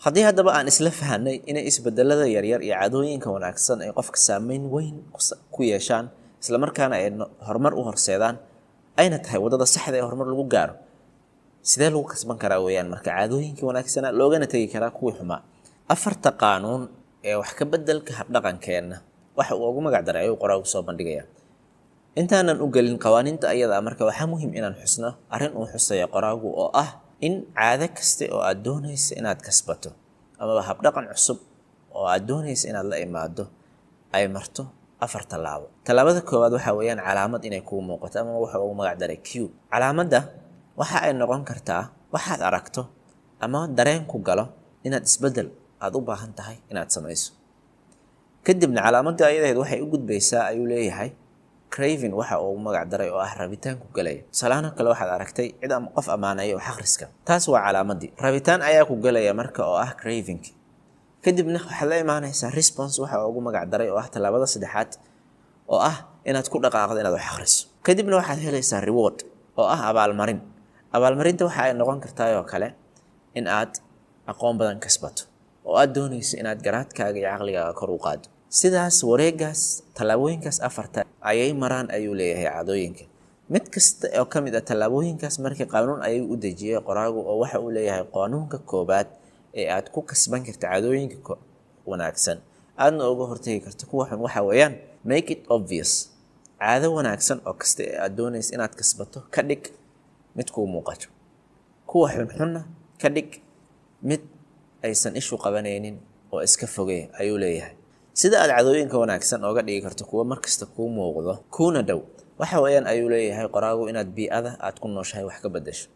haddii haddaba aan isla fahanay inay isbedelada yaryar iyo cadooyinka wanaagsan ay qofka saameyn weyn ku yeeshaan islamarkaana ay horumar u horseedaan ayna tahay wadada saxda ee horumar lagu gaaro sidee lagu kasban karaa weyaan marka caadooyinkii wanaagsana loogana tegi karaa kuwii xumaa afarta qaanuun ee wax ka bedelka habdhaqankeenna waxa uu ugu magac daray ayuu qoraagu soo bandhigaya intaanan u gelin qawaaniinta ayada marka waxaa muhiim inaan xusno arrin uu xusayo qoraagu oo ah in caado kasta oo aad doonaysa inaad kasbato amaba habdhaqan cusub oo aad doonaysa inaad la imaado ay marto afar tallaabo tallaabada koowaad waxa weeyaan calaamad inay kuu muuqato ama waxa ugu magac daray q calaamadda waxa ay noqon kartaa waxaad aragto ama dareen ku galo inaad isbeddel aada u baahan tahay inaad samayso kadibna calaamadda ayadaheed waxay u gudbaysaa ayuu leeyahay craven waxa uu magac daray oo ah rabitaan ku galaya tusaalahaan kale waxaad aragtay cid ama qof ammaanaya oo xaqriska taas waa calaamadii rabitaan ayaa ku galaya marka oo ah craving kadibna waxaad la imaanaysaa response waxa ugu magac daray oo ah tallaabada saddexaad oo ah inaad ku dhaqaaqdo inaad wax akhriso kadibna waxaad helaysaa reward oo ah abaalmarin abaalmarinta waxa ay noqon kartaa oo kale in aad aqoon badan kasbato oo aad doonayso inaad garaadkaaga iyo caqligaaga kor u qaado sidaas wareegaas tallaabooyinkaas afarta ayay maraan ayuu leeyahay cadooyinka mid kasta oo ka mid ah tallaabooyinkaas markii qaanuun ayay u dejiyey qoraagu oo waxa uu leeyahay qaanuunka koobaad ee aad ku kasban karta cadooyinka wanaagsan aadna uga hortegi karto kuwa xun waxa weeyaan make it obvious caado wanaagsan oo kasta ee aad doonaysa inaad kasbato ka dhig mid kuu muuqato kuwa xunxunna ka dhig mid aysan ishu qabanaynin oo iska fogee ayuu leeyahay sida aad cadooyinka wanaagsan ooga dhigi karto kuwo markasta kuu muuqdo kuuna dhow waxa weeyaan ayuu leeyahay qoraagu inaad bii-ada aad ku nooshahay wax ka badasho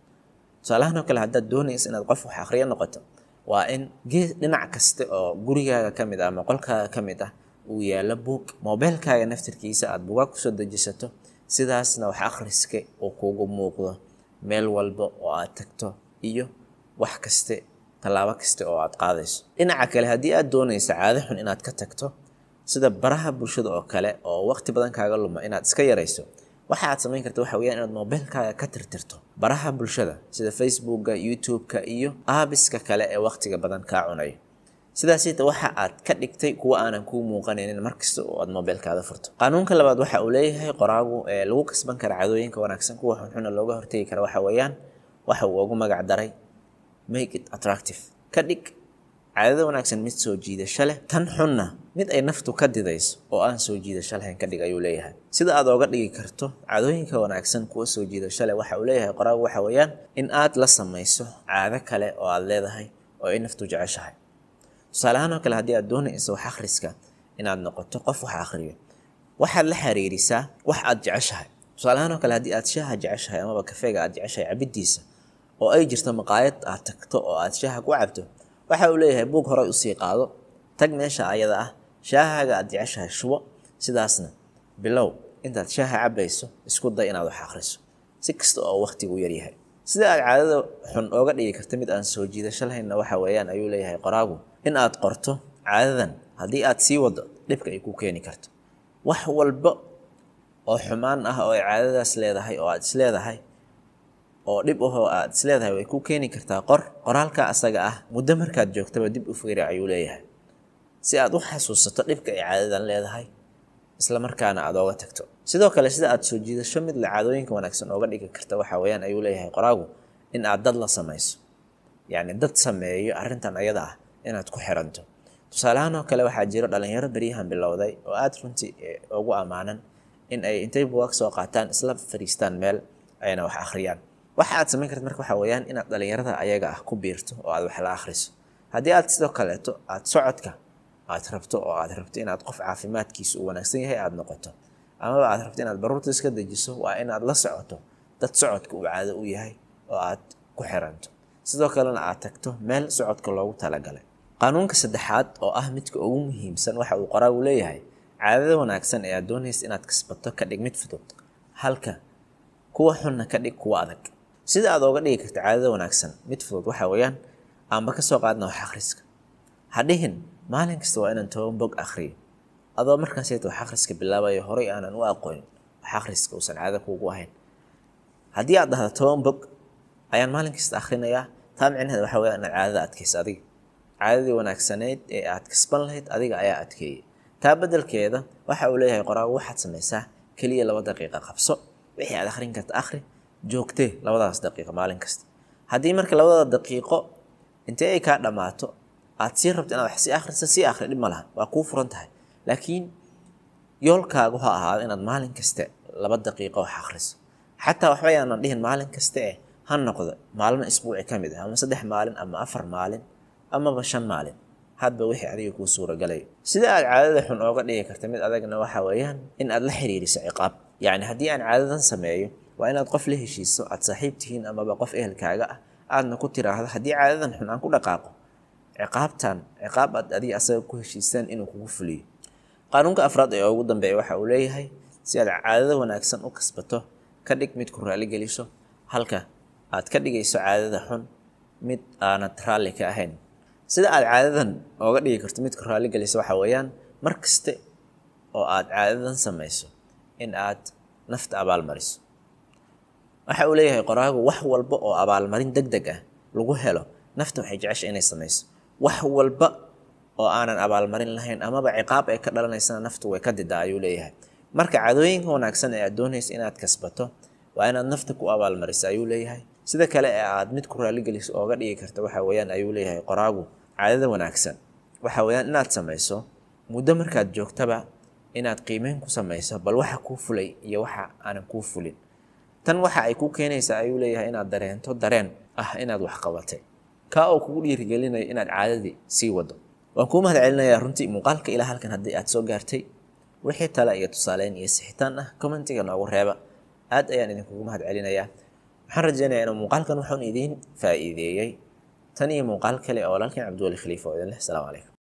tusaalahan oo kale haddaad doonaysa inaad qof wax akhriya noqoto waa in gee dhinac kasta oo gurigaaga ka mid ah ama qolkaaga ka mid ah uu yaalo buug moobeelkaaga naftirkiisa aad buugaa kusoo dejisato sidaasna wax akhriska uu kuugu muuqdo meel walba oo aad tagto iyo wax kasta tallaabo kasta oo aad qaadayso dhinaca kale haddii aad doonaysa caado xun inaad ka tagto sida baraha bulshada oo kale oo waqti badan kaaga luma inaad iska yarayso waxa aad samayn karta waxa weyaan inaad moobilkaaga ka tirtirto baraha bulshada sida facebooka youtube-ka iyo aabiska kale ee waqtiga badan kaa cunayo sidaasita waxa aad ka dhigtay kuwa aanan kuu muuqanaynin markasta oo aad moobilkaada furto qanuunka labaad waxa uu leeyahay qoraagu ee lagu kasban kara cadooyinka wanaagsan kuwa xunxuna looga hortegi kara waxa weeyaan waxa uu ugu magac daray make it attractive ka dhig caadada wanaagsan mid soo jiidasho leh tan xunna mid ay naftu ka didayso oo aan soo jiidasho lahayn ka dhig ayuu leeyahay sida aad ooga dhigi karto caadooyinka wanaagsan kuwa soo jiidasho leh waxa uu leeyahay qoraagu waxa weeyaan in aad la samayso caado kale oo aad leedahay oo ay naftu jeceshahay tusaale ahaan oo kale haddii aad doonayso wax akhriska inaad noqoto qof wax akhriyo waxaad la xiriirisaa wax aad jeceshahay tusaale ahaan oo kale haddii aad shaaha jeceshahay amaba kafeega aad jeceshahay cabidiisa oo ay jirto maqaayad aad tagto oo aad shaaha ku cabto waxa uu leeyahay buug horey usii qaado tag meesha ayada ah shaahaaga aad jeceshahay shubo sidaasna bilow intaad shaaha cabayso isku day inaad wax akhriso si kasta oo waqtigu yaryahay sida aad caadada xun ooga dhigi karta mid aan soo jiidasho lahaynna waxa weeyaan ayuu leeyahay qoraagu in aad qorto caadadan haddii aad sii waddo dhibka ay ku keeni karto wax walba oo xumaan ah oo ay caadadaas leedahay oo aad isleedahay oo dhib ahoo aad isleedahay way ku keeni kartaa qor qoraalka asaga ah muddo markaad joogtaba dib u fiiri ayuu leeyahay si aad u xasuusato dhibka ay caadadan leedahay isla markaana aad ooga tagto sidoo kale sida aad soo jiidasho mid la caadooyinka wanaagsan ooga dhigi karta waxaa weyaan ayuu leeyahay qoraagu in aad dad la samayso yacni dad sameeyo arrintan ayada ah inaad ku xiranto tusaaleahaan oo kale waxaa jiro dhalinyaro beryahan bilowday oo aada runtii eh, ugu ammaanan in ay intay bugaag soo qaataan isla fadhiistaan meel ayna wax akhriyaan waxa aad samayn kartid marka waxaa weeyaan inaad dhalinyarada ayaga ah ku biirto oo aad wax la akhriso haddii aad sidoo kaleeto aad socodka aad rabto oo aad rabto inaad qof caafimaadkiisa uu wanaagsan yahay aad noqoto amaba aad rabto inaad baruurta iska dejiso waa inaad la socoto dad socodka uu caado u yahay oo aad ku xiranto sidoo kalena aad tagto meel socodka loogu talagalay qaanuunka saddexaad oo ah midka ugu muhiimsan waxa uu qoraa leeyahay caadada wanaagsan ee aad doonaysa inaad kasbato ka dhig mid fudud halka kuwa xunna ka dhig kuwa adag sida aad ooga dhigi karta caadada wanaagsan mid fudud waxa weeyaan aanba ka soo qaadna wax akhriska hadhihin maalin kasta waa inaan toban bog akhriyo adoo markaasayta wax akhriska bilaabayo horey aanan u aqoonin wax akhriska uusan caado kuugu ahayn haddii aad dhahda toban bog ayaan maalin kasta akhrinayaa taa micnaheed waxa weeyaan inaad caadada adkaysa adiga caadadii wanaagsaneyd ee aad kasban lahayd adiga ayaa adkeeyay taa beddelkeeda waxa uu leeyahay qoraagu waxaad samaysaa keliya laba daqiiqa qabso wixii aad akhrin karta akhri joogtee labadaas daqiiqo maalin kasta haddii marka labadada daqiiqo intee ay kaa dhammaato aad sii rabto inaad wax sii akhriso sii akhri dhib ma waa kuu furan tahay laakiin yoolkaagu ha ahaado inaad maalin kasta laba daqiiqo wax akhriso xataa waxba yaanan dhihin maalin kasta eh ha noqdo maalin isbuuci ka mid ah ama saddex maalin ama afar maalin amaba shan maalin hadba wixii adiga kuu suuragalay sida aad caadada xun ooga dhigi karta mid adagna waxa weeyaan in aad la xiriiriso ciqaab yacni haddii aan caadadan sameeyo waa inaad qof la heshiiso aad saaxiib amaba qof ehelkaaga ah aadna ku tiraahdo haddii caadadan xun aan ku dhaqaaqo ciqaabtan ciqaab aad adiga asaga ku heshiisaan inuu kugu fuliyo qaanuunka afraad ee ugu dambeeya waxa uu leeyahay si aad caadada wanaagsan u kasbato ka dhig mid ku raali geliso halka aad ka dhigayso caadada xun mid aanad raalli ka ahayn sida aad caadadan ooga dhigi karto mid ku raali geliso waxa weeyaan mar kaste oo aad caadadan samayso in aad nafta abaalmariso waxa uu leeyahay qoraagu wax walba oo abaalmarin deg deg ah lagu helo nafta waxay jecesha inay samayso wax walba oo aanan abaalmarin lahayn amaba ciqaab ay ka dhalanaysana naftu way ka didaa ayuu leeyahay marka cadooyinka wanaagsan ee aad doonaysa inaad kasbato waa inaad nafta ku abaalmarisa ayuu leeyahay sida kale ee aad mid ku raaligeliso ooga dhigi karta waxa weyaan ayuu leeyahay qoraagu caadada wanaagsan waxa weyaan inaad samayso muddo markaad joogtaba inaad qiimeyn ku samayso bal waxa kuu fulay iyo waxa aanan kuu fulin tan waxa ay ku keenaysaa ayuu leeyahay inaad dareento dareen ah inaad wax qabatay kaa oo kugu dhiirigelinaya inaad caadadii sii wado waan kuu mahad celinayaa runtii muuqaalka ilaa halkan haddii aad soo gaartay wixii tale iyo tusaaleyn iyo sixitaan ah commentiga noogu reeba aad ayaan idinkugu mahad celinayaa waxaan rajeynayaa inuu muuqaalkan waxuun idiin faa'iideeyey tan iyo muuqaal kale oo walaalkan cabdiwali khaliifa oo idin leh asalaamu calaykum